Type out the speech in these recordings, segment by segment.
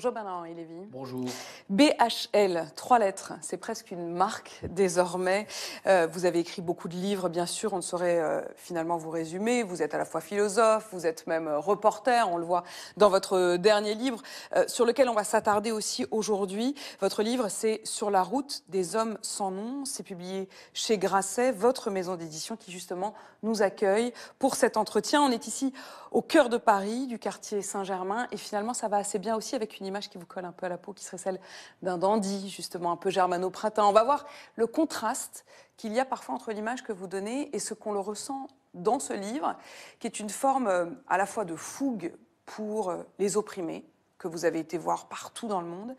Bonjour Bernard-Henri Lévy. Bonjour. BHL, trois lettres, c'est presque une marque désormais. Euh, vous avez écrit beaucoup de livres, bien sûr, on ne saurait euh, finalement vous résumer. Vous êtes à la fois philosophe, vous êtes même euh, reporter, on le voit dans votre dernier livre, sur lequel on va s'attarder aussi aujourd'hui. Votre livre, c'est Sur la route des hommes sans nom. C'est publié chez Grasset, votre maison d'édition qui justement nous accueille pour cet entretien. On est ici au cœur de Paris, du quartier Saint-Germain, et finalement ça va assez bien aussi avec une image qui vous colle un peu à la peau, qui serait celle d'un dandy, justement, un peu germano-pratin. On va voir le contraste qu'il y a parfois entre l'image que vous donnez et ce qu'on le ressent dans ce livre, qui est une forme euh, à la fois de fougue pour euh, les opprimés, que vous avez été voir partout dans le monde,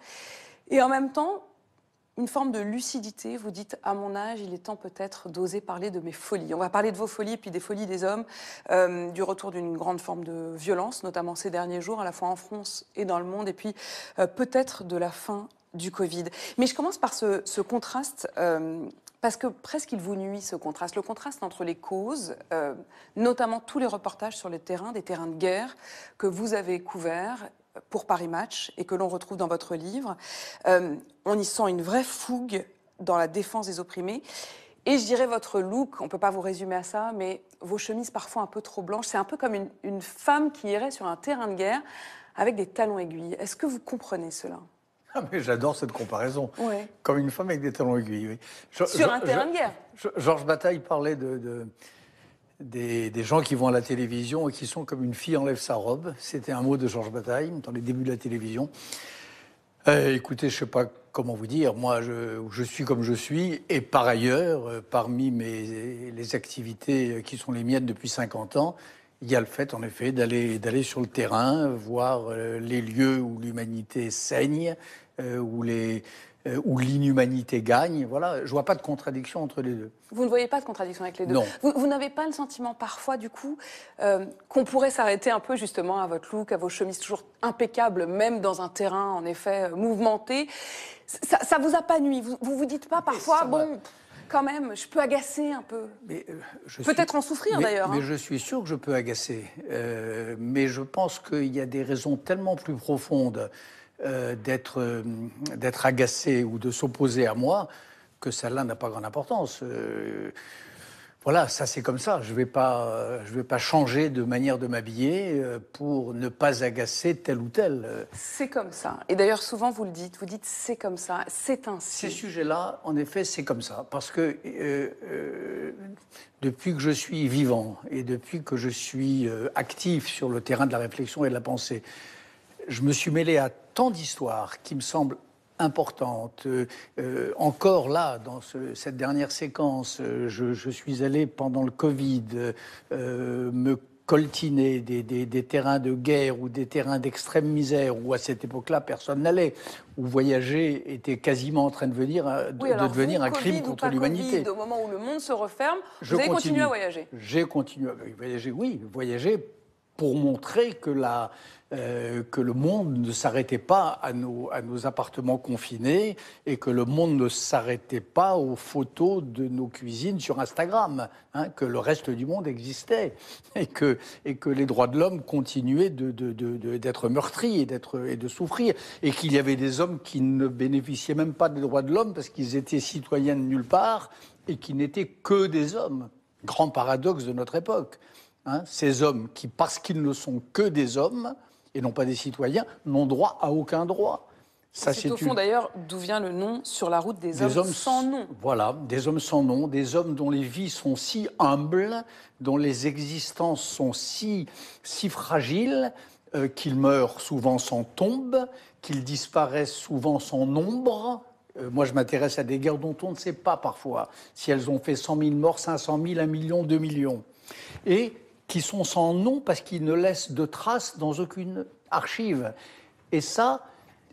et en même temps une forme de lucidité. Vous dites, à mon âge, il est temps peut-être d'oser parler de mes folies. On va parler de vos folies puis des folies des hommes, euh, du retour d'une grande forme de violence, notamment ces derniers jours, à la fois en France et dans le monde, et puis euh, peut-être de la fin du Covid. Mais je commence par ce, contraste. Euh, parce que presque il vous nuit ce contraste, le contraste entre les causes, notamment tous les reportages sur les terrain, des terrains de guerre que vous avez couverts, pour Paris Match et que l'on retrouve dans votre livre. Euh, on y sent une vraie fougue dans la défense des opprimés. Et je dirais votre look, on ne peut pas vous résumer à ça, mais vos chemises parfois un peu trop blanches, c'est un peu comme une, femme qui irait sur un terrain de guerre avec des talons aiguilles. Est-ce que vous comprenez cela ah mais j'adore cette comparaison. Comme une femme avec des talons aiguilles. sur un terrain de guerre. Georges Bataille parlait de des, gens qui vont à la télévision et qui sont comme une fille enlève sa robe. C'était un mot de Georges Bataille dans les débuts de la télévision. Eh, écoutez, je ne sais pas comment vous dire, moi je, suis comme je suis, et par ailleurs, euh, parmi mes, les activités euh, qui sont les miennes depuis 50 ans, il y a le fait en effet d'aller, sur le terrain, voir euh, les lieux où l'humanité saigne, où les, euh, où l'inhumanité gagne. Voilà, je ne vois pas de contradiction entre les deux. Vous ne voyez pas de contradiction avec les deux. Non. Vous, n'avez pas le sentiment parfois, du coup, euh, qu'on pourrait s'arrêter un peu justement à votre look, à vos chemises toujours impeccables, même dans un terrain en effet euh, mouvementé. Ça, ça vous a pas nuit. Vous vous, vous dites pas parfois, bon. Quand même, je peux agacer un peu. Peut-être en souffrir d'ailleurs. Mais, hein. je suis sûr que je peux agacer. mais je pense qu'il y a des raisons tellement plus profondes euh, euh, d'être agacé ou de s'opposer à moi que celle-là n'a pas grande importance. Euh, voilà, ça c'est comme ça. Je ne vais, pas, je vais pas changer de manière de m'habiller pour ne pas agacer tel ou tel. C'est comme ça. Et d'ailleurs, souvent vous le dites, vous dites c'est comme ça, c'est ainsi. Ces sujets-là, en effet, c'est comme ça. Parce que depuis que je suis vivant et depuis que je suis actif sur le terrain de la réflexion et de la pensée, je me suis mêlé à tant d'histoires qui me semblent importantes. Euh, euh, encore là, dans cette dernière séquence, euh, je, suis allé pendant le Covid me coltiner des, des, terrains de guerre ou des terrains d'extrême misère où à cette époque-là personne n'allait, où voyager était quasiment en train de, venir, de, devenir un COVID crime contre l'humanité. Au moment où le monde se referme, Je vous avez continué à voyager J'ai continué à voyager, oui, voyager pour montrer euh, que, le monde ne s'arrêtait pas à nos, appartements confinés et que le monde ne s'arrêtait pas aux photos de nos cuisines sur Instagram, hein, que le reste du monde existait et que, les droits de l'homme continuaient d'être meurtris et, et de souffrir et qu'il y avait des hommes qui ne bénéficiaient même pas des droits de l'homme parce qu'ils étaient citoyens de nulle part et qui n'étaient que des hommes. Grand paradoxe de notre époque. Hein, ces hommes qui, parce qu'ils ne sont que des hommes et non pas des citoyens, n'ont droit à aucun droit. c'est au fond d'ailleurs d'où vient le nom sur la route des, hommes, sans nom. Voilà, des hommes sans nom, des hommes dont les vies sont si humbles, dont les existences sont si, si fragiles, euh, qu'ils meurent souvent sans tombe, qu'ils disparaissent souvent sans nombre, euh, moi, je m'intéresse à des guerres dont on ne sait pas parfois si elles ont fait 100 000 morts, 500 000, 1 million, 2 millions. Et qui sont sans nom parce qu'ils ne laissent de traces dans aucune archive. Et ça,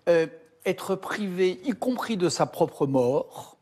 euh, être privé, y compris de sa propre mort,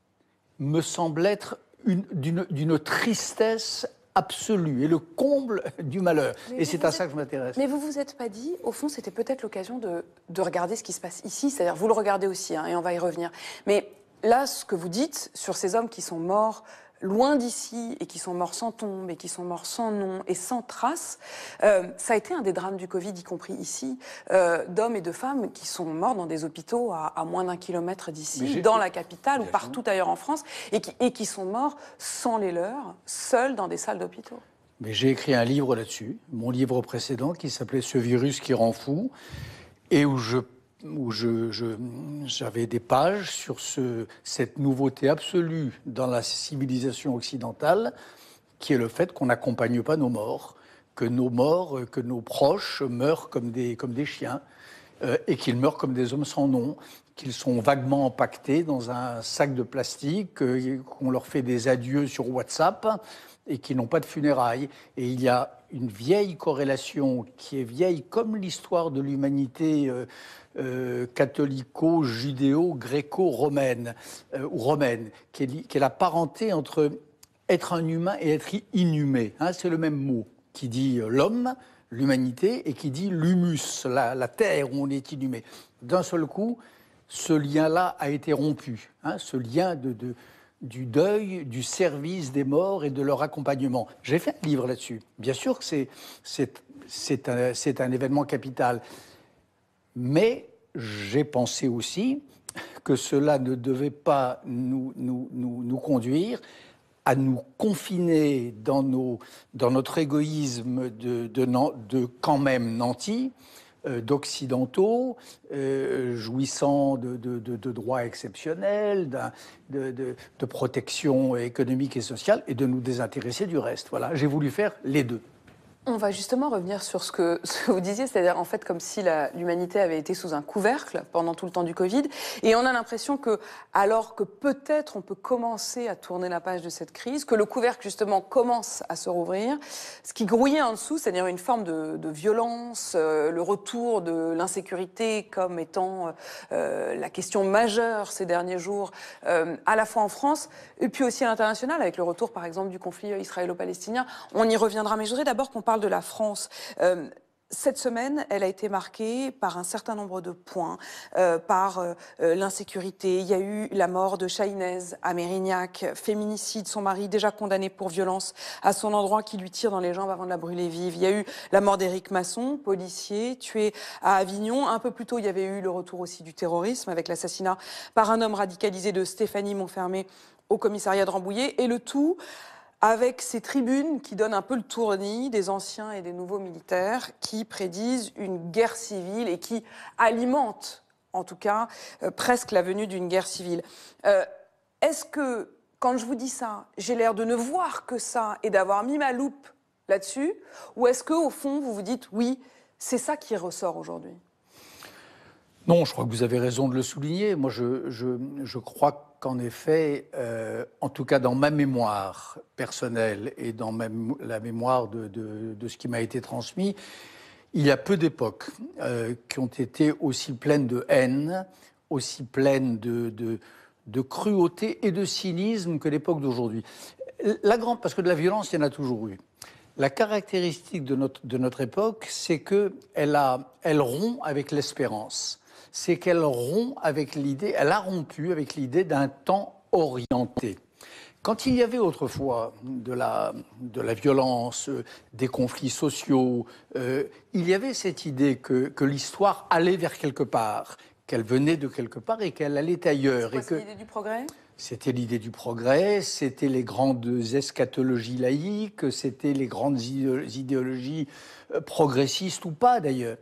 me semble être d'une tristesse absolue et le comble du malheur. et c'est à ça que je m'intéresse. Mais vous vous êtes pas dit, au fond, c'était peut-être l'occasion de, regarder ce qui se passe ici, c'est-à-dire vous le regardez aussi, hein, et on va y revenir. Mais là, ce que vous dites sur ces hommes qui sont morts loin d'ici et qui sont morts sans tombe et qui sont morts sans nom et sans trace, euh, ça a été un des drames du Covid, y compris ici, euh, d'hommes et de femmes qui sont morts dans des hôpitaux à, moins d'un kilomètre d'ici, dans la capitale ou partout ailleurs en France, et qui, sont morts sans les leurs, seuls dans des salles d'hôpitaux. Mais j'ai écrit un livre là-dessus, mon livre précédent qui s'appelait Ce virus qui rend fou, et où je où j'avais des pages sur ce, cette nouveauté absolue dans la civilisation occidentale, qui est le fait qu'on n'accompagne pas nos morts, que nos morts, que nos proches meurent comme des, comme des chiens, euh, et qu'ils meurent comme des hommes sans nom, qu'ils sont vaguement empaquetés dans un sac de plastique, euh, qu'on leur fait des adieux sur WhatsApp, et qu'ils n'ont pas de funérailles. Et il y a une vieille corrélation qui est vieille comme l'histoire de l'humanité. Euh, euh, catholico-judéo-gréco-romaine, euh, ou romaine, qui est, la parenté entre être un humain et être inhumé. Hein, c'est le même mot qui dit euh, l'homme, l'humanité, et qui dit l'humus, la, terre où on est inhumé. D'un seul coup, ce lien-là a été rompu, hein, ce lien de, du deuil, du service des morts et de leur accompagnement. J'ai fait un livre là-dessus. Bien sûr que c'est, un, c'est un, événement capital, mais j'ai pensé aussi que cela ne devait pas nous, conduire à nous confiner dans, nos, dans notre égoïsme de, de, quand même nantis, euh, d'occidentaux, euh, jouissant de, de, droits exceptionnels, de, protection économique et sociale, et de nous désintéresser du reste. Voilà, j'ai voulu faire les deux. On va justement revenir sur ce que, vous disiez, c'est-à-dire en fait comme si l'humanité avait été sous un couvercle pendant tout le temps du Covid. Et on a l'impression que, alors que peut-être on peut commencer à tourner la page de cette crise, que le couvercle justement commence à se rouvrir, ce qui grouillait en dessous, c'est-à-dire une forme de, violence, euh, le retour de l'insécurité comme étant euh, euh, la question majeure ces derniers jours, à la fois en France et puis aussi à l'international, avec le retour par exemple du conflit israélo-palestinien. On y reviendra, mais je voudrais d'abord qu'on parle de la France. Euh, cette semaine, elle a été marquée par un certain nombre de points, euh, par euh, l'insécurité. Il y a eu la mort de Chahinez à Mérignac, féminicide, son mari déjà condamné pour violence à son endroit qui lui tire dans les jambes avant de la brûler vive. Il y a eu la mort d'Éric Masson, policier, tué à Avignon. Un peu plus tôt, il y avait eu le retour aussi du terrorisme avec l'assassinat par un homme radicalisé de Stéphanie Montfermé au commissariat de Rambouillet. Et le tout avec ces tribunes qui donnent un peu le tournis des anciens et des nouveaux militaires qui prédisent une guerre civile et qui alimentent, en tout cas, euh, presque la venue d'une guerre civile. Euh, est-ce que, quand je vous dis ça, j'ai l'air de ne voir que ça et d'avoir mis ma loupe là-dessus Ou est-ce que, au fond, vous vous dites, oui, c'est ça qui ressort aujourd'hui Non, je crois que vous avez raison de le souligner. Moi, je, je, je crois qu'en effet, euh, en tout cas dans ma mémoire personnelle et dans la mémoire de, ce qui m'a été transmis, il y a peu d'époques euh, qui ont été aussi pleines de haine, aussi pleines de, cruauté et de cynisme que l'époque d'aujourd'hui. La grande, parce que de la violence, il y en a toujours eu. La caractéristique de notre, époque, c'est qu'elle elle rompt avec l'espérance c'est qu'elle rompt avec l'idée, elle a rompu avec l'idée d'un temps orienté. Quand il y avait autrefois de la, de la violence, des conflits sociaux, euh, il y avait cette idée que, que l'histoire allait vers quelque part, qu'elle venait de quelque part et qu'elle allait ailleurs. C'était l'idée du progrès C'était l'idée du progrès, c'était les grandes eschatologies laïques, c'était les grandes idéologies euh, progressistes ou pas d'ailleurs.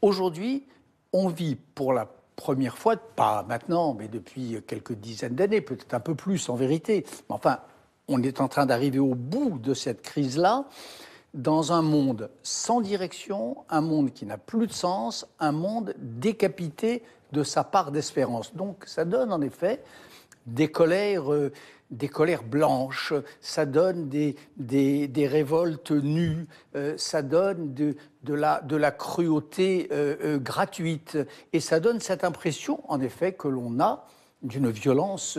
Aujourd'hui, on vit pour la première fois, pas maintenant, mais depuis quelques dizaines d'années, peut-être un peu plus en vérité, mais enfin, on est en train d'arriver au bout de cette crise-là, dans un monde sans direction, un monde qui n'a plus de sens, un monde décapité de sa part d'espérance. Donc ça donne en effet des colères. Euh, des colères blanches, ça donne des, des, révoltes nues, euh, ça donne de, la, cruauté euh, euh, gratuite. Et ça donne cette impression, en effet, que l'on a d'une violence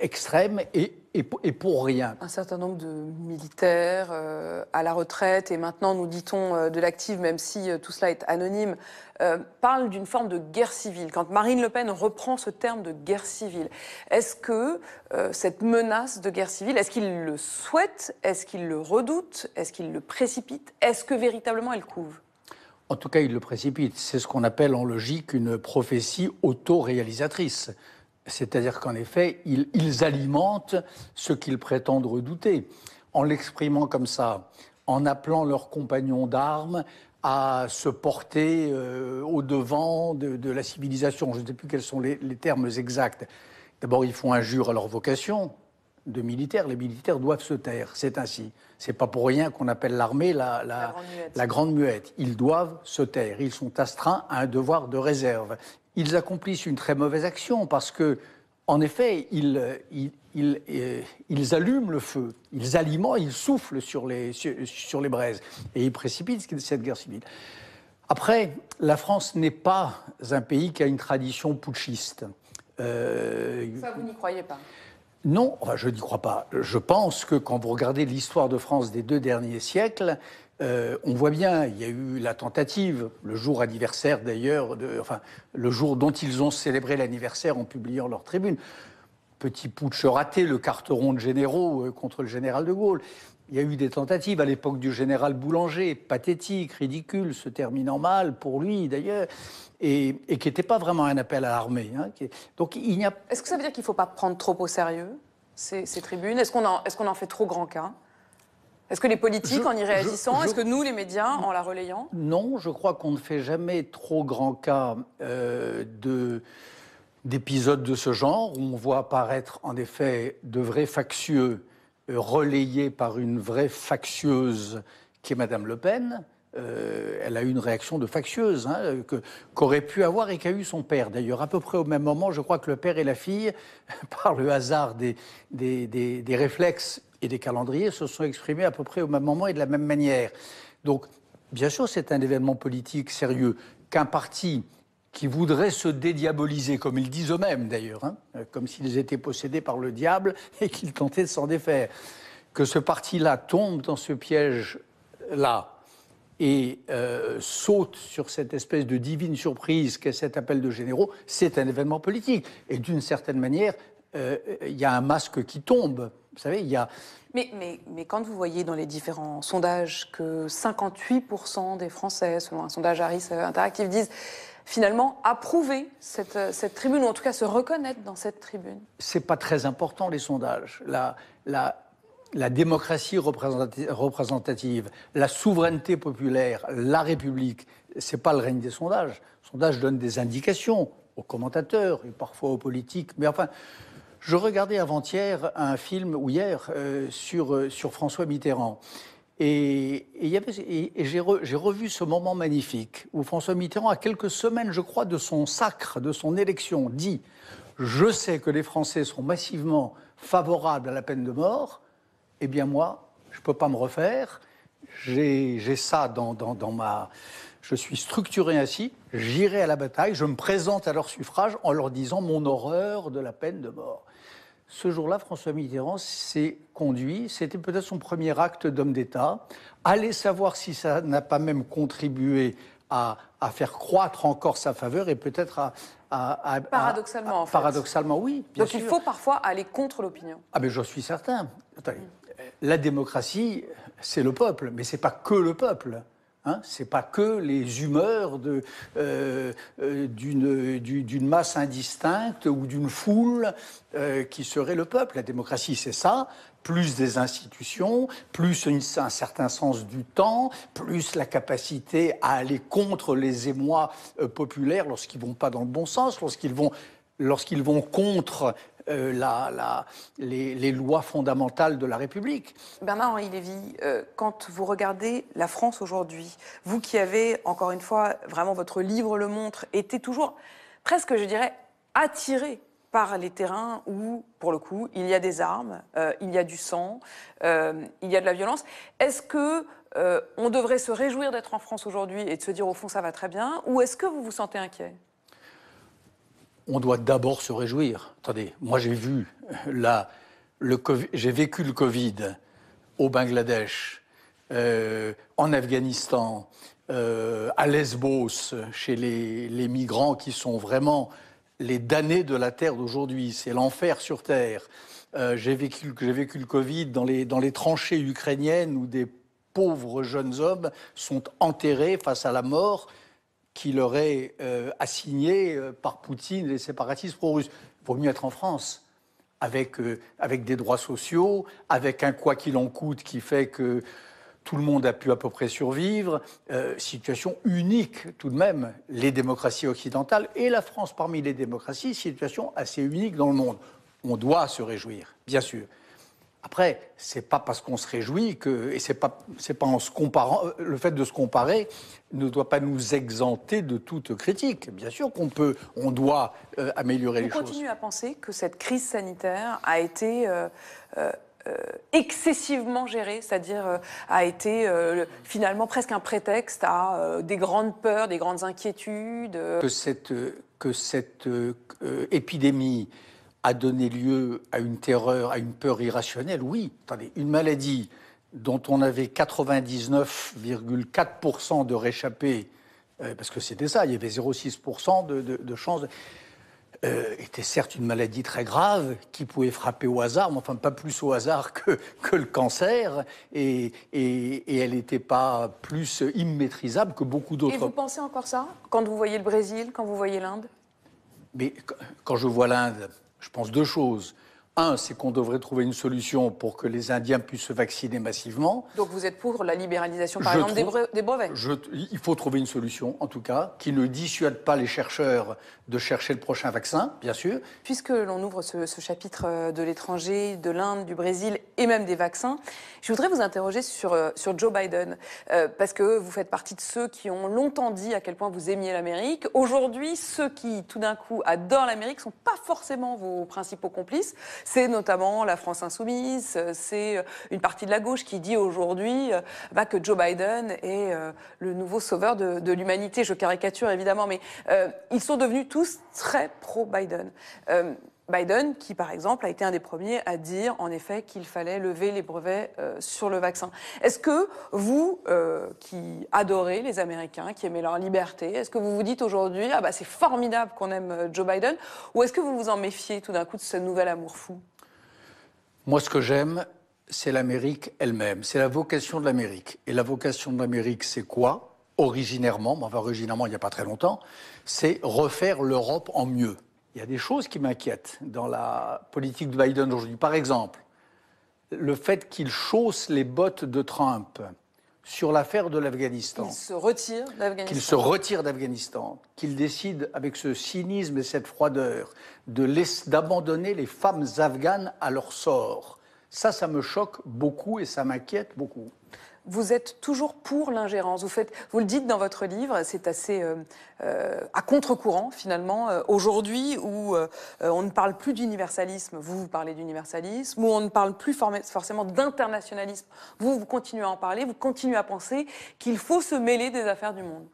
extrême et et, pour, rien. Un certain nombre de militaires euh, à la retraite, et maintenant, nous dit-on, euh, de l'active, même si euh, tout cela est anonyme, parle parlent d'une forme de guerre civile. Quand Marine Le Pen reprend ce terme de guerre civile, est-ce que cette menace de guerre civile, est-ce qu'il le souhaite Est-ce qu'il le redoute Est-ce qu'il le précipite Est-ce que véritablement elle couve en tout cas, il le précipite. C'est ce qu'on appelle en logique une prophétie autoréalisatrice. C'est-à-dire qu'en effet, ils, alimentent ce qu'ils prétendent redouter. En l'exprimant comme ça, en appelant leurs compagnons d'armes à se porter euh, au-devant de, la civilisation. Je ne sais plus quels sont les, termes exacts. D'abord, ils font injure à leur vocation de militaires. Les militaires doivent se taire, c'est ainsi. C'est pas pour rien qu'on appelle l'armée la, grande muette. Ils doivent se taire. Ils sont astreints à un devoir de réserve ils accomplissent une très mauvaise action parce que, en effet, ils, ils, ils, euh, allument le feu, ils alimentent, ils soufflent sur les, sur, les braises et ils précipitent cette guerre civile. Après, la France n'est pas un pays qui a une tradition putschiste. Euh, Ça, vous n'y croyez pas non, je n'y crois pas. Je pense que quand vous regardez l'histoire de France des deux derniers siècles, euh, on voit bien, il y a eu la tentative, le jour anniversaire d'ailleurs, enfin, le jour dont ils ont célébré l'anniversaire en publiant leur tribune. Petit putsch raté, le carteron de généraux euh, contre le général de Gaulle. Il y a eu des tentatives à l'époque du général Boulanger, pathétique, ridicule, se terminant mal pour lui d'ailleurs, et, qui n'était pas vraiment un appel à l'armée. Hein, donc il n'y a. Est-ce que ça veut dire qu'il ne faut pas prendre trop au sérieux ces, tribunes Est-ce qu'on en fait trop grand cas est-ce que les politiques, en y réagissant, est-ce que nous, les médias, en la relayant Non, je crois qu'on ne fait jamais trop grand cas euh, de d'épisodes de ce genre où on voit apparaître en effet de vrais factieux euh, relayés par une vraie factieuse qui est Madame Le Pen. Euh, elle a eu une réaction de factieuse hein, qu'aurait pu avoir et qu'a eu son père. D'ailleurs, à peu près au même moment, je crois que le père et la fille, par le hasard des, des, des réflexes et des calendriers se sont exprimés à peu près au même moment et de la même manière. Donc, bien sûr, c'est un événement politique sérieux qu'un parti qui voudrait se dédiaboliser, comme ils disent eux-mêmes d'ailleurs, hein, comme s'ils étaient possédés par le diable et qu'ils tentaient de s'en défaire. Que ce parti-là tombe dans ce piège-là et euh, saute sur cette espèce de divine surprise qu'est cet appel de généraux, c'est un événement politique. Et d'une certaine manière, euh, il y a un masque qui tombe. Vous savez, il y a... Mais, mais, mais, quand vous voyez dans les différents sondages que 58% des Français, selon un sondage Harris euh, Interactive, disent finalement approuver cette, euh, cette, tribune, ou en tout cas se reconnaître dans cette tribune C'est pas très important, les sondages. La, la, la démocratie représentative, la souveraineté populaire, la République, c'est pas le règne des sondages. Les sondages donnent des indications aux commentateurs et parfois aux politiques, mais enfin... Je regardais avant-hier un film, ou hier, euh, sur, euh, sur François Mitterrand. Et, et, j'ai, revu ce moment magnifique où François Mitterrand, à quelques semaines, je crois, de son sacre, de son élection, dit Je sais que les Français sont massivement favorables à la peine de mort. Eh bien, moi, je ne peux pas me refaire. J'ai, ça dans, dans, dans ma. Je suis structuré ainsi. J'irai à la bataille. Je me présente à leur suffrage en leur disant mon horreur de la peine de mort ce jour-là, François Mitterrand s'est conduit, c'était peut-être son premier acte d'homme d'État. Allez savoir si ça n'a pas même contribué à, faire croître encore sa faveur et peut-être à, Paradoxalement, en fait. Paradoxalement, oui. Bien Donc il faut parfois aller contre l'opinion. Ah, mais j'en suis certain. La démocratie, c'est le peuple, mais ce n'est pas que le peuple. Hein, Ce n'est pas que les humeurs euh, euh, d'une masse indistincte ou d'une foule euh, qui serait le peuple. La démocratie, c'est ça, plus des institutions, plus un certain sens du temps, plus la capacité à aller contre les émois populaires lorsqu'ils vont pas dans le bon sens, lorsqu'ils vont contre euh, les, lois fondamentales de la République. Bernard-Henri Lévy, euh, quand vous regardez la France aujourd'hui, vous qui avez, encore une fois, vraiment votre livre le montre, était toujours presque, je dirais, attiré par les terrains où, pour le coup, il y a des armes, euh, il y a du sang, il y a de la violence. Est-ce que on devrait se réjouir d'être en France aujourd'hui et de se dire au fond ça va très bien, ou est-ce que vous vous sentez inquiet on doit d'abord se réjouir. Attendez, moi j'ai vu j'ai vécu le Covid au Bangladesh, euh, en Afghanistan, euh, à Lesbos, chez les, migrants qui sont vraiment les damnés de la terre d'aujourd'hui. C'est l'enfer sur terre. Euh, j'ai vécu, vécu le Covid dans les, dans les tranchées ukrainiennes où des pauvres jeunes hommes sont enterrés face à la mort qui leur est assigné euh, par Poutine les séparatistes pro-russes. Il vaut mieux être en France. Avec, euh, avec des droits sociaux, avec un quoi qu'il en coûte qui fait que tout le monde a pu à peu près survivre. Euh, situation unique tout de même, les démocraties occidentales et la France parmi les démocraties, situation assez unique dans le monde. On doit se réjouir, bien sûr. Après, c'est pas parce qu'on se réjouit que, et c'est pas, c'est pas en se comparant, euh, le fait de se comparer ne doit pas nous exempter de toute critique. Bien sûr qu'on peut, on doit euh, améliorer les choses. On continue à penser que cette crise sanitaire a été euh, excessivement gérée, c'est-à-dire a été finalement presque un prétexte à des grandes peurs, des grandes inquiétudes. Que cette, que cette épidémie a donné lieu à une terreur, à une peur irrationnelle. Oui, attendez, une maladie dont on avait 99,4% de réchappés, euh, parce que c'était ça, il y avait 0,6% de, de, chances, euh, était certes une maladie très grave qui pouvait frapper au hasard, mais enfin pas plus au hasard que, que le cancer, et, et, et elle n'était pas plus immaîtrisable que beaucoup d'autres. Et vous pensez encore ça quand vous voyez le Brésil, quand vous voyez l'Inde Mais quand je vois l'Inde, je pense deux choses c'est qu'on devrait trouver une solution pour que les Indiens puissent se vacciner massivement. Donc vous êtes pour la libéralisation, par exemple, des, brevets Il faut trouver une solution, en tout cas, qui ne dissuade pas les chercheurs de chercher le prochain vaccin, bien sûr. Puisque l'on ouvre ce, chapitre euh, de l'étranger, de l'Inde, du Brésil et même des vaccins, je voudrais vous interroger sur, euh, sur Joe Biden, euh, parce que vous faites partie de ceux qui ont longtemps dit à quel point vous aimiez l'Amérique. Aujourd'hui, ceux qui, tout d'un coup, adorent l'Amérique ne sont pas forcément vos principaux complices. C'est notamment la France insoumise, euh, c'est euh, une partie de la gauche qui dit aujourd'hui euh, que Joe Biden est le nouveau sauveur de, l'humanité. Je caricature évidemment, mais ils sont devenus tous très pro-Biden. Biden, qui par exemple a été un des premiers à dire en effet qu'il fallait lever les brevets euh, sur le vaccin. Est-ce que vous, euh, qui adorez les Américains, qui aimez leur liberté, est-ce que vous vous dites aujourd'hui ah bah c'est formidable qu'on aime euh, Joe Biden, ou est-ce que vous vous en méfiez tout d'un coup de ce nouvel amour fou Moi, ce que j'aime, c'est l'Amérique elle-même, c'est la vocation de l'Amérique. Et la vocation de l'Amérique, c'est quoi Originairement, enfin originairement, il n'y a pas très longtemps, c'est refaire l'Europe en mieux. Il y a des choses qui m'inquiètent dans la politique de Biden aujourd'hui. Par exemple, le fait qu'il chausse les bottes de Trump sur l'affaire de l'Afghanistan. se retire d'Afghanistan. Qu'il se retire d'Afghanistan. Qu'il décide, avec ce cynisme et cette froideur, d'abandonner les femmes afghanes à leur sort. Ça, ça me choque beaucoup et ça m'inquiète beaucoup vous êtes toujours pour l'ingérence. Vous, faites, vous le dites dans votre livre, c'est assez euh, euh, à contre-courant finalement. Euh, aujourd'hui où on ne parle plus d'universalisme, vous, vous parlez d'universalisme, où on ne parle plus forcément d'internationalisme, vous, vous continuez à en parler, vous continuez à penser qu'il faut se mêler des affaires du monde.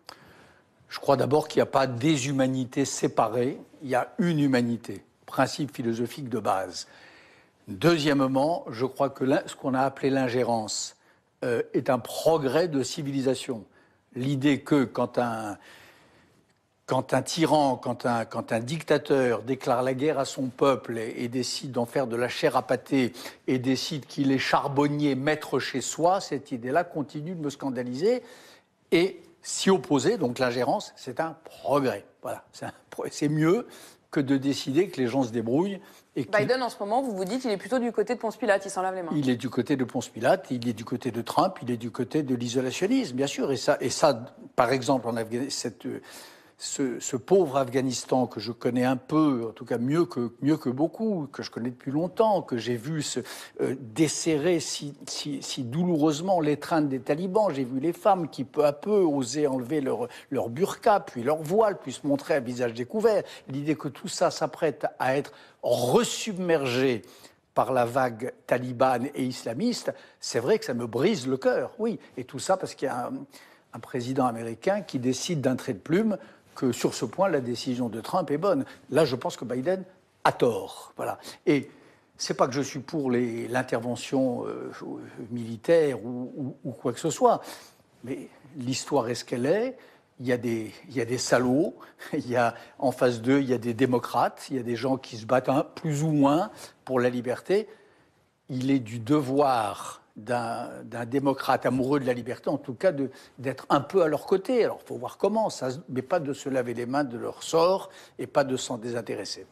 Je crois d'abord qu'il n'y a pas des humanités séparées, il y a une humanité, principe philosophique de base. Deuxièmement, je crois que ce qu'on a appelé l'ingérence, euh, est un progrès de civilisation. L'idée que quand un, tyran, quand un, dictateur déclare la guerre à son peuple et, décide d'en faire de la chair à pâté et décide qu'il est charbonnier, maître chez soi, cette idée-là continue de me scandaliser. Et s'y opposer, donc l'ingérence, c'est un progrès. Voilà, c'est mieux que de décider que les gens se débrouillent Biden, en ce moment, vous vous dites, il est plutôt du côté de Ponce Pilate, il s'en lave les mains. Il est du côté de Ponce Pilate, il est du côté de Trump, il est du côté de l'isolationnisme, bien sûr. Et ça, et ça par exemple, en Afghanistan, cette euh, ce, pauvre Afghanistan que je connais un peu, en tout cas mieux que, mieux que beaucoup, que je connais depuis longtemps, que j'ai vu se euh, desserrer si, si, si douloureusement l'étreinte des talibans, j'ai vu les femmes qui peu à peu osaient enlever leur, burqa, puis leur voile, puis se montrer à visage découvert. L'idée que tout ça s'apprête à être resubmergé par la vague talibane et islamiste, c'est vrai que ça me brise le cœur, oui. Et tout ça parce qu'il y a un président américain qui décide d'un trait de plume que sur ce point, la décision de Trump est bonne. Là, je pense que Biden a tort. Voilà. Et c'est pas que je suis pour l'intervention euh, militaire ou, quoi que ce soit, mais l'histoire est ce qu'elle est. Il y, a des, il y a des salauds, il y a, en face d'eux, il y a des démocrates, il y a des gens qui se battent hein, plus ou moins pour la liberté. Il est du devoir d'un démocrate amoureux de la liberté, en tout cas d'être un peu à leur côté. Alors, il faut voir comment, ça, mais pas de se laver les mains de leur sort et pas de s'en désintéresser.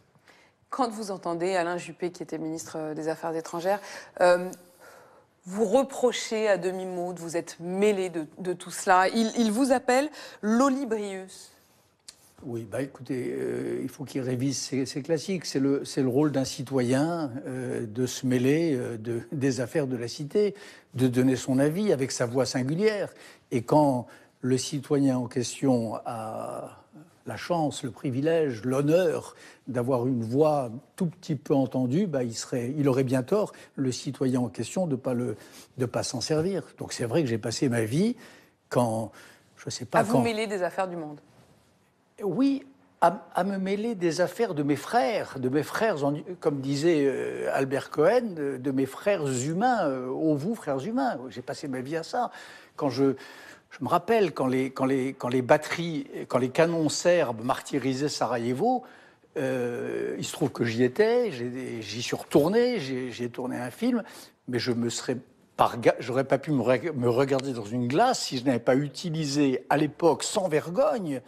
Quand vous entendez Alain Juppé, qui était ministre euh, des Affaires étrangères, euh, vous reprochez à demi-mot, vous êtes mêlé de, tout cela. Il, il vous appelle Lolibrius. Oui, bah écoutez, euh, il faut qu'il révise ces classiques. C'est le, le, rôle d'un citoyen euh, de se mêler euh, de, des affaires de la cité, de donner son avis avec sa voix singulière. Et quand le citoyen en question a la chance, le privilège, l'honneur d'avoir une voix tout petit peu entendue, bah, il, serait, il aurait bien tort, le citoyen en question, de ne pas s'en servir. Donc c'est vrai que j'ai passé ma vie quand, je sais pas... À vous mêler des affaires du monde oui, à, me mêler des affaires de mes frères, de mes frères, comme disait euh, Albert Cohen, de mes frères humains, ô euh, vous, frères humains. J'ai passé ma vie à ça. Quand je, me rappelle quand les, batteries, quand les canons serbes martyrisaient Sarajevo, euh, il se trouve que j'y étais, j'y suis retourné, j'ai tourné un film, mais je me serais j'aurais pas pu me regarder dans une glace si je n'avais pas utilisé à l'époque sans vergogne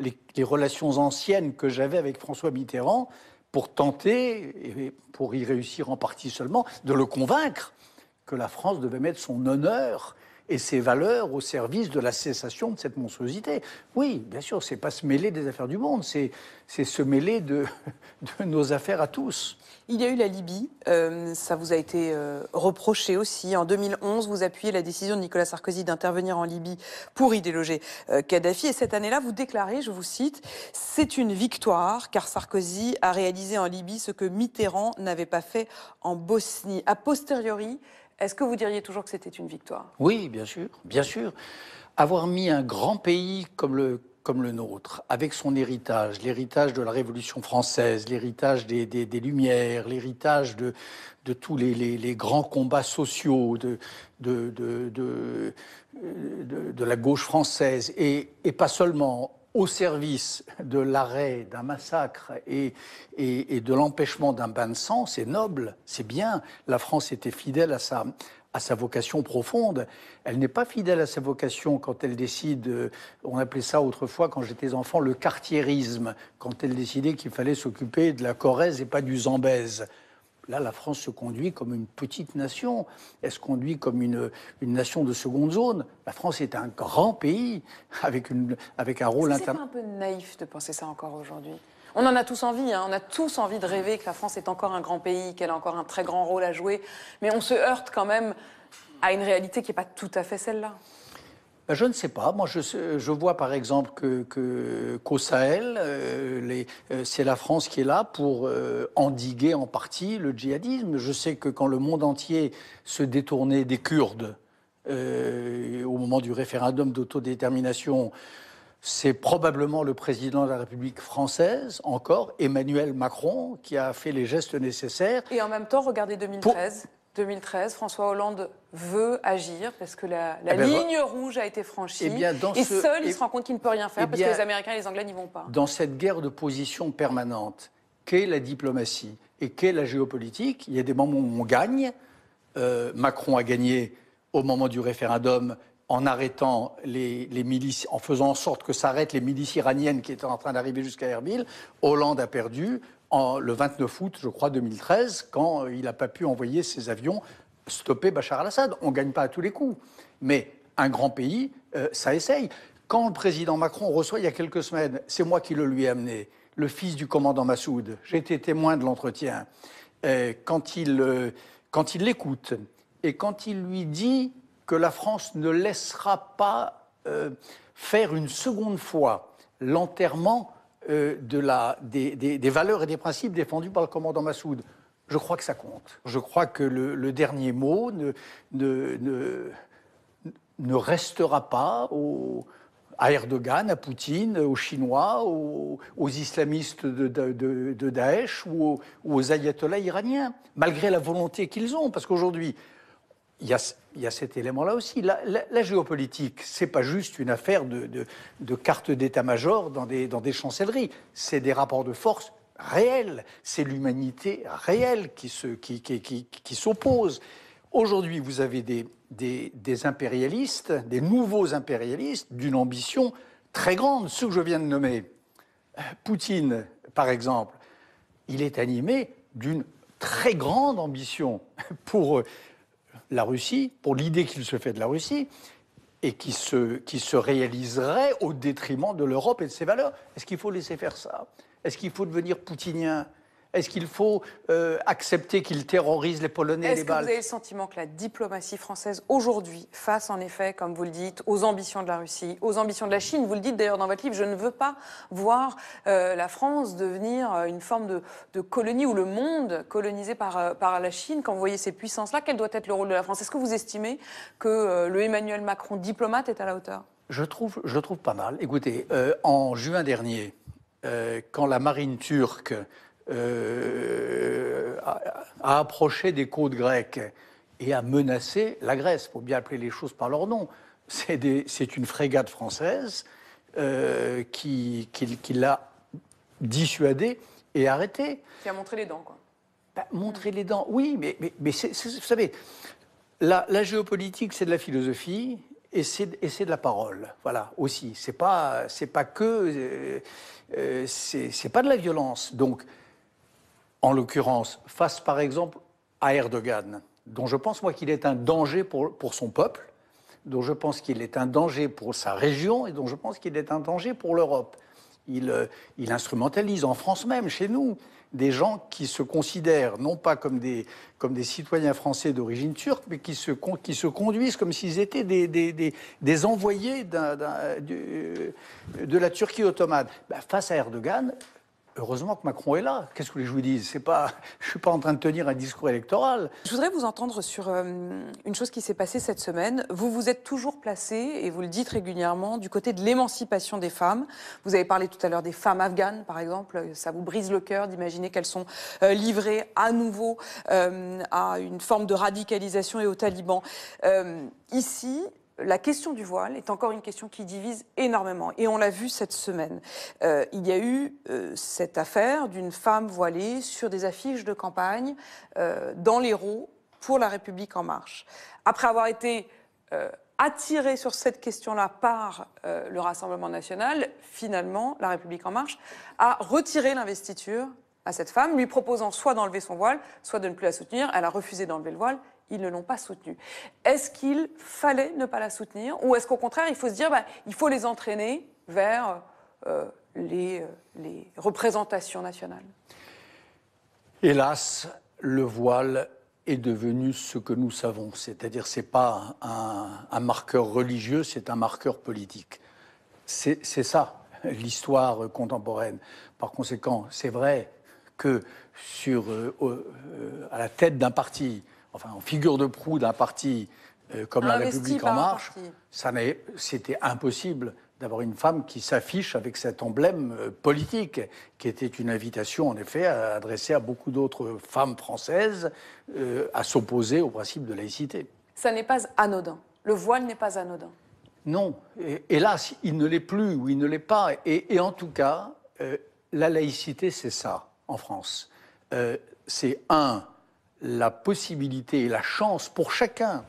les, relations anciennes que j'avais avec François Mitterrand pour tenter, et pour y réussir en partie seulement, de le convaincre que la France devait mettre son honneur et ses valeurs au service de la cessation de cette monstruosité. Oui, bien sûr, c'est pas se mêler des affaires du monde, c'est se mêler de, de, nos affaires à tous. Il y a eu la Libye, euh, ça vous a été euh, reproché aussi. En 2011, vous appuyez la décision de Nicolas Sarkozy d'intervenir en Libye pour y déloger euh, Kadhafi. Et cette année-là, vous déclarez, je vous cite, c'est une victoire car Sarkozy a réalisé en Libye ce que Mitterrand n'avait pas fait en Bosnie. A posteriori, est-ce que vous diriez toujours que c'était une victoire Oui, bien sûr, bien sûr. Avoir mis un grand pays comme le, comme le nôtre, avec son héritage, l'héritage de la Révolution française, l'héritage des, Lumières, l'héritage de, de tous les, grands combats sociaux de, euh, de, de, la gauche française, et, et pas seulement au service de l'arrêt d'un massacre et, de l'empêchement d'un bain de sang, c'est noble, c'est bien. La France était fidèle à sa, à sa vocation profonde. Elle n'est pas fidèle à sa vocation quand elle décide, euh, on appelait ça autrefois quand j'étais enfant, le quartierisme. quand elle décidait qu'il fallait s'occuper de la Corrèze et pas du Zambèze. Là, la France se conduit comme une petite nation. Elle se conduit comme une, nation de seconde zone. La France est un grand pays avec, un rôle international. C'est un peu naïf de penser ça encore aujourd'hui. On en a tous envie, hein. on a tous envie de rêver que la France est encore un grand pays, qu'elle a encore un très grand rôle à jouer, mais on se heurte quand même à une réalité qui n'est pas tout à fait celle-là. Ben, je ne sais pas. Moi, je, vois par exemple qu'au que, Sahel, euh, euh, c'est la France qui est là pour euh, endiguer en partie le djihadisme. Je sais que quand le monde entier se détournait des Kurdes au moment du référendum d'autodétermination, c'est probablement le président de la République française, encore, Emmanuel Macron, qui a fait les gestes nécessaires. Et en même temps, regardez 2013. 2013, François Hollande veut agir parce que la, eh ben, ligne rouge a été franchie. Eh et seul, il eh se rend compte qu'il ne peut rien faire parce que les Américains et les Anglais n'y vont pas. Dans cette guerre de position permanente, qu'est la diplomatie et qu'est la géopolitique Il y a des moments où on gagne. Euh, Macron a gagné au moment du référendum en arrêtant les milices, en faisant en sorte que s'arrêtent les milices iraniennes qui étaient en train d'arriver jusqu'à Erbil. Hollande a perdu le 29 août, je crois, 2013, quand il n'a pas pu envoyer ses avions stopper Bachar al-Assad. On ne gagne pas à tous les coups. Mais un grand pays, euh, ça essaye. Quand le président Macron reçoit il y a quelques semaines, c'est moi qui le lui ai amené, le fils du commandant Massoud, j'ai été témoin de l'entretien, euh, quand il l'écoute et quand il lui dit que la France ne laissera pas euh, faire une seconde fois l'enterrement euh, de la, des, des, valeurs et des principes défendus par le commandant Massoud. Je crois que ça compte. Je crois que le, dernier mot ne, ne, ne, restera pas au, à Erdogan, à Poutine, aux Chinois, aux, islamistes de, de, Daesh ou aux, aux ayatollahs iraniens, malgré la volonté qu'ils ont. Parce qu'aujourd'hui, il y a il y a cet élément-là aussi. La, la, ce géopolitique, c'est pas juste une affaire de, carte d'état-major dans des, dans des chancelleries. C'est des rapports de force réels. C'est l'humanité réelle qui s'oppose. Qui, qui, Aujourd'hui, vous avez des, des, des, impérialistes, des nouveaux impérialistes d'une ambition très grande. Ceux que je viens de nommer, Poutine, par exemple, il est animé d'une très grande ambition pour la Russie, pour l'idée qu'il se fait de la Russie, et qui se, qui se réaliserait au détriment de l'Europe et de ses valeurs. Est-ce qu'il faut laisser faire ça Est-ce qu'il faut devenir poutinien est-ce qu'il faut euh, accepter qu'ils terrorisent les Polonais et les Baltes Est-ce que vous avez le sentiment que la diplomatie française aujourd'hui, face en effet, comme vous le dites, aux ambitions de la Russie, aux ambitions de la Chine, vous le dites d'ailleurs dans votre livre, je ne veux pas voir euh, la France devenir euh, une forme de, colonie ou le monde colonisé par, par la Chine, quand vous voyez ces puissances-là, quel doit être le rôle de la France Est-ce que vous estimez que le Emmanuel Macron diplomate est à la hauteur je trouve, je trouve pas mal. Écoutez, en juin dernier, quand la marine turque euh, à, approcher des côtes grecques et à menacer la Grèce. pour faut bien appeler les choses par leur nom. C'est une frégate française euh, qui, l'a dissuadée et arrêtée. Qui a montré les dents, quoi. Bah, montrer les dents, oui, mais, mais, vous savez, la, géopolitique, c'est de la philosophie, et c'est de la parole, voilà aussi. C'est pas pas que euh, c'est pas de la violence. Donc en l'occurrence, face par exemple à Erdogan, dont je pense moi qu'il est un danger pour, pour son peuple, dont je pense qu'il est un danger pour sa région et dont je pense qu'il est un danger pour l'Europe. Il, euh, il, instrumentalise en France même, chez nous, des gens qui se considèrent non pas comme des, comme des citoyens français d'origine turque, mais qui se, qui se conduisent comme s'ils étaient des, des, envoyés de, la Turquie ottomane. Bah, face à Erdogan, Heureusement que Macron est là. Qu'est-ce que je vous dis C'est pas, je suis pas en train de tenir un discours électoral. Je voudrais vous entendre sur euh, une chose qui s'est passée cette semaine. Vous vous êtes toujours placé, et vous le dites régulièrement, du côté de l'émancipation des femmes. Vous avez parlé tout à l'heure des femmes afghanes, par exemple. Ça vous brise le cœur d'imaginer qu'elles sont euh, livrées à nouveau euh, à une forme de radicalisation et aux talibans. ici, la question du voile est encore une question qui divise énormément. Et on l'a vu cette semaine. Euh, il y a eu euh, cette affaire d'une femme voilée sur des affiches de campagne euh, dans les roues pour la République en marche. Après avoir été attirée sur cette question-là par le Rassemblement national, finalement, la République en marche a retiré l'investiture à cette femme, lui proposant soit d'enlever son voile, soit de ne plus la soutenir. Elle a refusé d'enlever le voile ils ne l'ont pas soutenue. Est-ce qu'il fallait ne pas la soutenir ou est-ce qu'au contraire, il faut se dire, bah, il faut les entraîner vers euh, euh, les, représentations nationales Hélas, le voile est devenu ce que nous savons, c'est-à-dire c'est pas un, marqueur religieux, c'est un marqueur politique. C'est ça l'histoire contemporaine. Par conséquent, c'est vrai que sur, euh, à la tête d'un parti, enfin en figure de proue d'un parti euh, comme la République en marche, ça c'était impossible d'avoir une femme qui s'affiche avec cet emblème euh, politique, qui était une invitation, en effet, adressée à beaucoup d'autres femmes françaises euh, à s'opposer au principe de laïcité. Ça n'est pas anodin. Le voile n'est pas anodin. Non. Et, hélas, il ne l'est plus ou il ne l'est pas. Et, en tout cas, la laïcité, c'est ça, en France. c'est un, la possibilité et la chance pour chacun,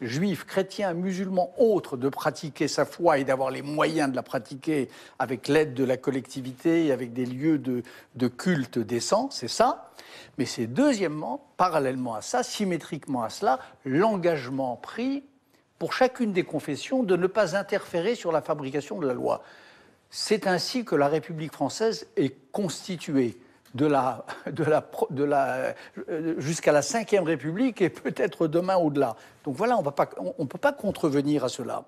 juif, chrétien, musulman, autre, de pratiquer sa foi et d'avoir les moyens de la pratiquer avec l'aide de la collectivité et avec des lieux de, de culte décents, c'est ça. Mais c'est deuxièmement, parallèlement à ça, symétriquement à cela, l'engagement pris pour chacune des confessions de ne pas interférer sur la fabrication de la loi. C'est ainsi que la République française est constituée de la, de la, de la, euh, jusqu'à la Ve République et peut-être demain au-delà. Donc voilà, on ne on peut pas contrevenir à cela.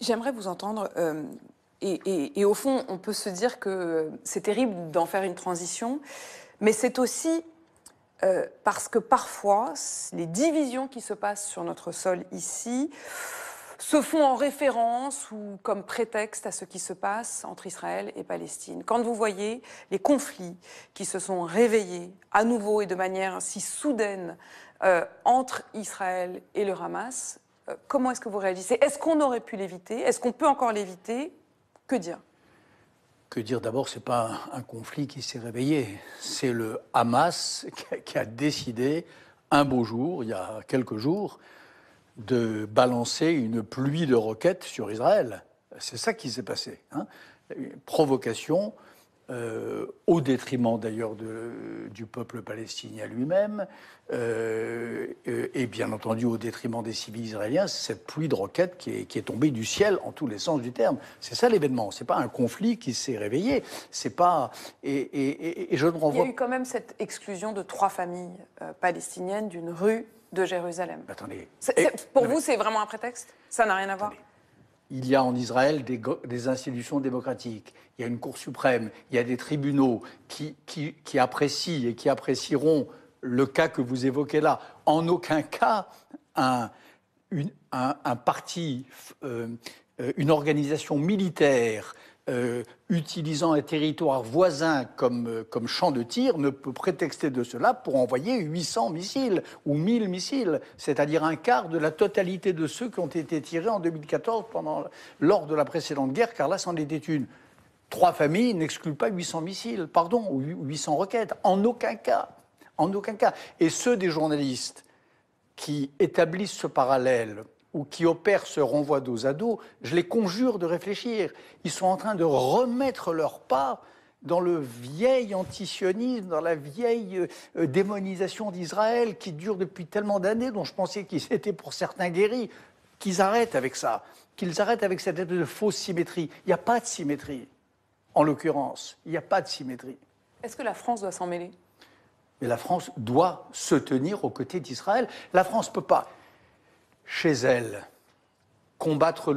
J'aimerais vous entendre. Euh, et, et, au fond, on peut se dire que c'est terrible d'en faire une transition, mais c'est aussi euh, parce que parfois, les divisions qui se passent sur notre sol ici se font en référence ou comme prétexte à ce qui se passe entre Israël et Palestine. Quand vous voyez les conflits qui se sont réveillés à nouveau et de manière si soudaine euh, entre Israël et le Hamas, euh, comment est-ce que vous réagissez Est-ce qu'on aurait pu l'éviter Est-ce qu'on peut encore l'éviter Que dire que dire d'abord, ce n'est pas un, conflit qui s'est réveillé, c'est le Hamas qui a, décidé un beau jour, il y a quelques jours, de balancer une pluie de roquettes sur Israël. C'est ça qui s'est passé. Hein. provocation euh, au détriment d'ailleurs du peuple palestinien lui-même, euh, euh, et bien entendu au détriment des civils israéliens, cette pluie de roquettes qui est, tombée du ciel en tous les sens du terme. C'est ça l'événement. C'est pas un conflit qui s'est réveillé. C'est pas. Et, je ne renvoie. Il y a eu quand même cette exclusion de trois familles palestiniennes d'une rue Jérusalem. Attendez. pour vous, c'est vraiment un prétexte Ça n'a rien à voir Il y a en Israël des, institutions démocratiques, il y a une Cour suprême, il y a des tribunaux qui, qui, apprécient et qui apprécieront le cas que vous évoquez là. En aucun cas, un, une, un, parti, euh, euh, une organisation militaire, euh, utilisant un territoire voisin comme, euh, comme champ de tir, ne peut prétexter de cela pour envoyer 800 missiles ou 1000 missiles, c'est-à-dire un quart de la totalité de ceux qui ont été tirés en 2014 pendant, lors de la précédente guerre, car là, c'en était une. Trois familles n'excluent pas 800 missiles, pardon, ou 800 roquettes, en aucun cas. En aucun cas. Et ceux des journalistes qui établissent ce parallèle ou qui opèrent ce renvoi dos à dos, je les conjure de réfléchir. Ils sont en train de remettre leur pas dans le vieil antisionisme, dans la vieille euh, euh, démonisation d'Israël qui dure depuis tellement d'années, dont je pensais qu'ils étaient pour certains guéris, qu'ils arrêtent avec ça, qu'ils arrêtent avec cette de fausse symétrie. Il n'y a pas de symétrie, en l'occurrence. Il n'y a pas de symétrie. Est-ce que la France doit s'en mêler Mais la France doit se tenir aux côtés d'Israël. La France ne peut pas chez elle, combattre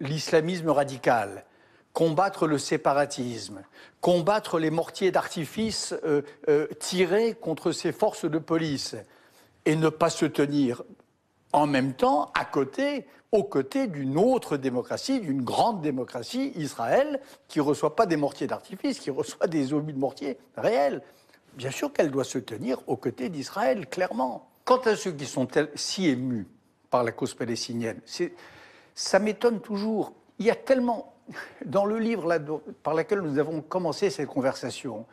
l'islamisme radical, combattre le séparatisme, combattre les mortiers d'artifice euh, euh, tirés contre ses forces de police, et ne pas se tenir en même temps à côté, aux côtés d'une autre démocratie, d'une grande démocratie, Israël, qui ne reçoit pas des mortiers d'artifice, qui reçoit des obus de mortier réels. Bien sûr qu'elle doit se tenir aux côtés d'Israël, clairement. Quant à ceux qui sont si émus par la cause palestinienne. Ça m'étonne toujours. Il y a tellement, dans le livre par lequel nous avons commencé cette conversation,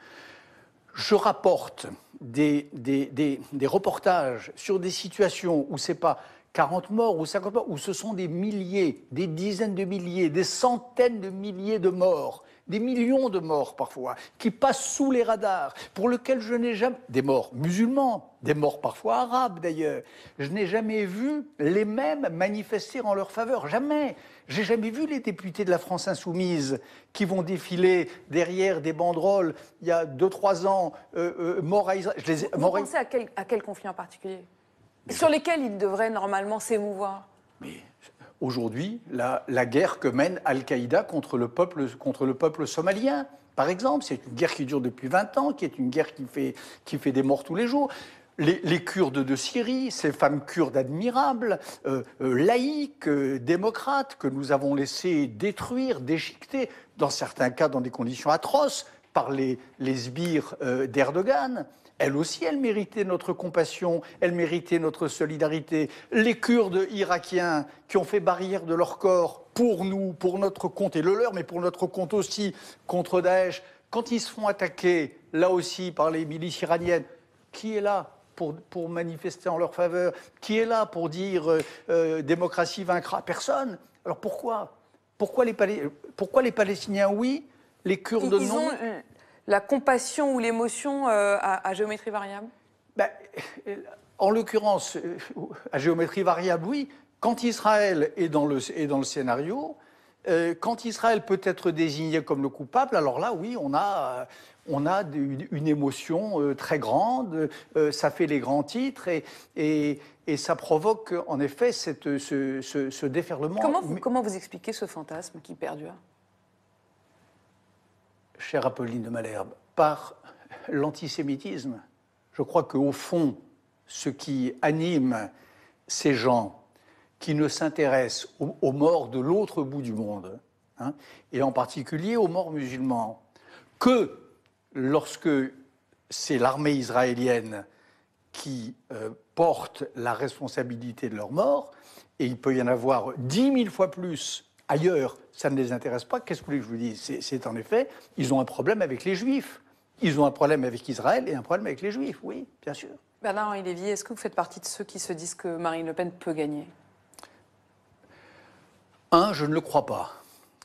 je rapporte des, des, des reportages sur des situations où c'est pas 40 morts ou 50 morts, ou ce sont des milliers, des dizaines de milliers, des centaines de milliers de morts, des millions de morts parfois, qui passent sous les radars, pour lesquels je n'ai jamais... Des morts musulmans, des morts parfois arabes d'ailleurs. Je n'ai jamais vu les mêmes manifester en leur faveur, jamais. J'ai jamais vu les députés de la France insoumise qui vont défiler derrière des banderoles il y a 2-3 ans, euh, euh à Israël. Vous pensez à à quel conflit en particulier sur lesquels il devrait normalement s'émouvoir Mais aujourd'hui, la, guerre que mène Al-Qaïda contre le peuple, contre le peuple somalien, par exemple, c'est une guerre qui dure depuis 20 ans, qui est une guerre qui fait, qui fait des morts tous les jours. Les, Kurdes de Syrie, ces femmes kurdes admirables, euh, euh, laïques, euh, démocrates, que nous avons laissées détruire, déchiqueter, dans certains cas dans des conditions atroces, par les, les sbires euh, d'Erdogan. Elle aussi, elle méritait notre compassion, elle méritait notre solidarité. Les Kurdes irakiens qui ont fait barrière de leur corps pour nous, pour notre compte et le leur, mais pour notre compte aussi contre Daesh, quand ils se font attaquer, là aussi, par les milices iraniennes, qui est là pour, manifester en leur faveur Qui est là pour dire euh, euh, démocratie vaincra Personne. Alors pourquoi pourquoi les Palestiniens oui les cures de ils euh, la compassion ou l'émotion euh, à, géométrie variable bah, euh, En l'occurrence, à géométrie variable, oui. Quand Israël est dans le, dans le scénario, quand Israël peut être désigné comme le coupable, alors là, oui, on a, on a une, émotion très grande, ça fait les grands titres et, ça provoque en effet cette, ce, déferlement. comment vous expliquez ce fantasme qui perdure chère Apolline de Malherbe, par l'antisémitisme. Je crois qu'au fond, ce qui anime ces gens qui ne s'intéressent aux, morts de l'autre bout du monde, hein, et en particulier aux morts musulmans, que lorsque c'est l'armée israélienne qui euh, porte la responsabilité de leur morts, et il peut y en avoir dix mille fois plus ailleurs, ça ne les intéresse pas. Qu'est-ce que vous voulez que je vous dis C'est en effet, ils ont un problème avec les Juifs. Ils ont un problème avec Israël et un problème avec les Juifs, oui, bien sûr. Bernard-Henri Lévy, est-ce que vous faites partie de ceux qui se disent que Marine Le Pen peut gagner Un, je ne le crois pas.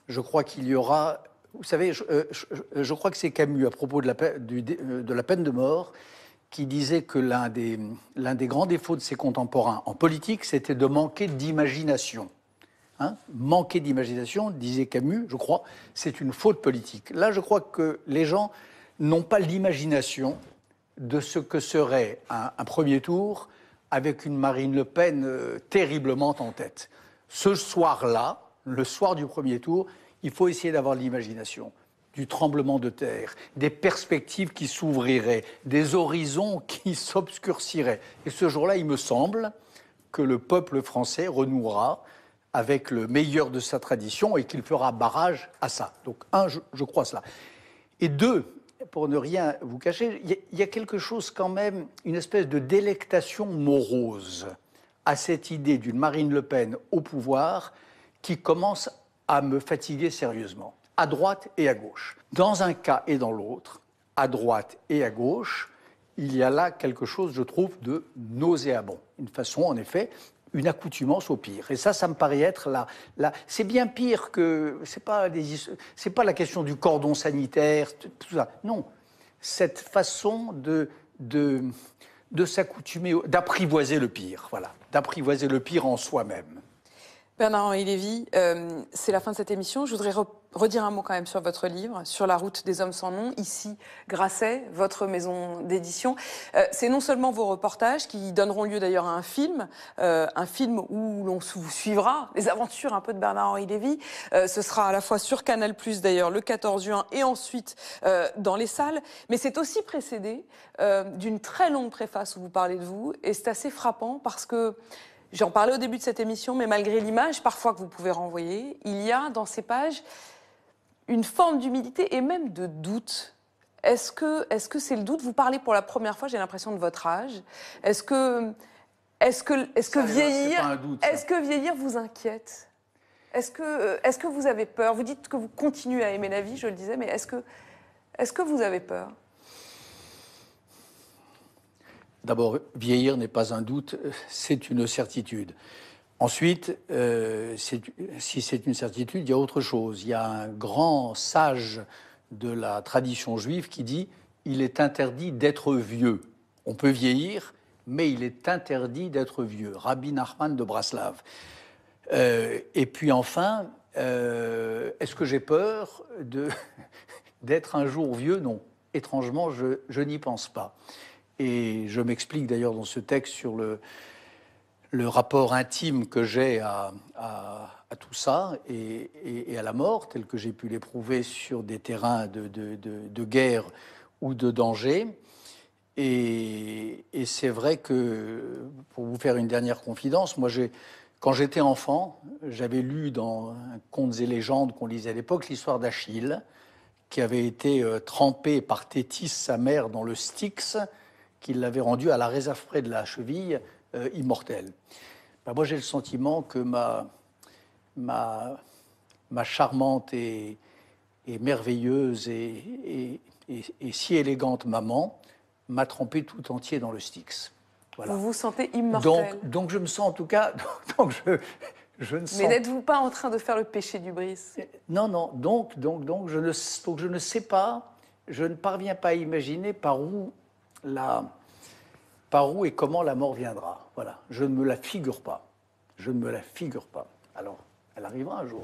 Je crois qu'il y aura. Vous savez, je, euh, crois que c'est Camus, à propos de la, euh, peine de mort, qui disait que l'un des grands défauts de ses contemporains en politique, c'était de manquer d'imagination. Hein, manquer d'imagination, disait Camus, je crois, c'est une faute politique. Là, je crois que les gens n'ont pas l'imagination de ce que serait un, premier tour avec une Marine Le Pen euh, terriblement en tête. Ce soir-là, le soir du premier tour, il faut essayer d'avoir l'imagination du tremblement de terre, des perspectives qui s'ouvriraient, des horizons qui s'obscurciraient. Et ce jour-là, il me semble que le peuple français renouera avec le meilleur de sa tradition et qu'il fera barrage à ça. Donc, un, je, crois cela. Et deux, pour ne rien vous cacher, il y, a quelque chose quand même, une espèce de délectation morose à cette idée d'une Marine Le Pen au pouvoir qui commence à me fatiguer sérieusement, à droite et à gauche. Dans un cas et dans l'autre, à droite et à gauche, il y a là quelque chose, je trouve, de nauséabond. Une façon, en effet, une accoutumance au pire. Et ça, ça me paraît être la, c'est bien pire que c'est pas pas la question du cordon sanitaire, tout ça. Non, cette façon de de, de s'accoutumer, d'apprivoiser le pire, voilà, d'apprivoiser le pire en soi-même. Bernard-Henri Lévy, euh, c'est la fin de cette émission. Je voudrais redire un mot quand même sur votre livre, sur la route des hommes sans nom, ici, Grasset, votre maison d'édition. Euh, c'est non seulement vos reportages qui donneront lieu d'ailleurs à un film, euh, un film où l'on vous suivra les aventures un peu de Bernard-Henri Lévy. ce sera à la fois sur Canal+, d'ailleurs, le 14 juin, et ensuite dans les salles. Mais c'est aussi précédé d'une très longue préface où vous parlez de vous, et c'est assez frappant parce que J'en parlais au début de cette émission, mais malgré l'image parfois que vous pouvez renvoyer, il y a dans ces pages une forme d'humilité et même de doute. Est-ce que c'est -ce que le doute Vous parlez pour la première fois, j'ai l'impression, de votre âge. Est-ce que, est que, est que, vieillir, est que vieillir vous inquiète Est-ce que, est que vous avez peur Vous dites que vous continuez à aimer la vie, je le disais, mais est-ce que, est que vous avez peur D'abord, vieillir n'est pas un doute, c'est une certitude. Ensuite, euh, si c'est une certitude, il y a autre chose. Il y a un grand sage de la tradition juive qui dit il est interdit d'être vieux. On peut vieillir, mais il est interdit d'être vieux. Rabbi Nachman de Braslav. Euh, et puis enfin, euh, est-ce que j'ai peur d'être un jour vieux Non. Étrangement, je n'y pense pas. Et je m'explique d'ailleurs dans ce texte sur le, rapport intime que j'ai à, tout ça et, à la mort, tel que j'ai pu l'éprouver sur des terrains de, guerre ou de danger. Et, et c'est vrai que, pour vous faire une dernière confidence, moi, quand j'étais enfant, j'avais lu dans un Contes et légendes qu'on lisait à l'époque l'histoire d'Achille, qui avait été euh, trempé par Thétis, sa mère, dans le Styx qu'il l'avait rendu à la réserve près de la cheville immortelle. Euh, immortel. Bah, moi, j'ai le sentiment que ma, ma, ma charmante et, merveilleuse et, si élégante maman m'a trompé tout entier dans le Styx. Vous vous sentez immortel. Donc, donc je me sens en tout cas. Donc je, ne Mais n'êtes-vous pas en train de faire le péché du bris euh, Non, non. Donc, donc, donc, je ne, donc, je ne sais pas. Je ne parviens pas à imaginer par où la, par où et comment la mort viendra. Voilà, je ne me la figure pas. Je ne me la figure pas. Alors, elle arrivera un jour.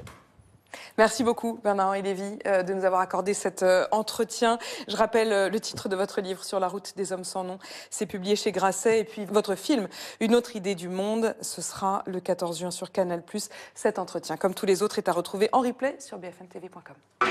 Merci beaucoup bernard et Lévy euh, de nous avoir accordé cet euh, entretien. Je rappelle euh, le titre de votre livre Sur la route des hommes sans nom. C'est publié chez Grasset. Et puis votre film Une autre idée du monde, ce sera le 14 juin sur Canal+. Cet entretien, comme tous les autres, est à retrouver en replay sur bfmtv.com.